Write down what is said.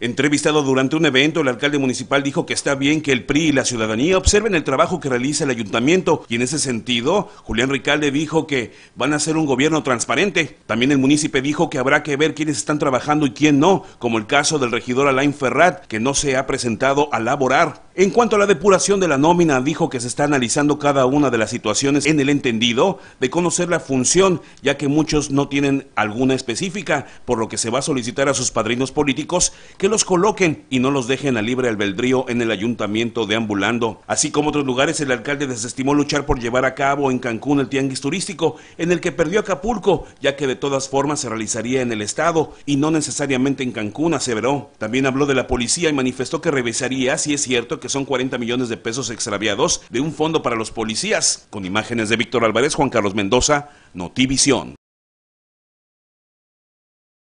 Entrevistado durante un evento, el alcalde municipal dijo que está bien que el PRI y la ciudadanía observen el trabajo que realiza el ayuntamiento y en ese sentido, Julián Ricalde dijo que van a ser un gobierno transparente. También el municipio dijo que habrá que ver quiénes están trabajando y quién no, como el caso del regidor Alain Ferrat, que no se ha presentado a laborar. En cuanto a la depuración de la nómina, dijo que se está analizando cada una de las situaciones en el entendido de conocer la función, ya que muchos no tienen alguna específica, por lo que se va a solicitar a sus padrinos políticos que los coloquen y no los dejen a libre albedrío en el ayuntamiento de Ambulando. Así como otros lugares, el alcalde desestimó luchar por llevar a cabo en Cancún el tianguis turístico, en el que perdió Acapulco, ya que de todas formas se realizaría en el estado y no necesariamente en Cancún, aseveró. También habló de la policía y manifestó que revisaría si es cierto que son 40 millones de pesos extraviados de un fondo para los policías. Con imágenes de Víctor Álvarez, Juan Carlos Mendoza, Notivisión.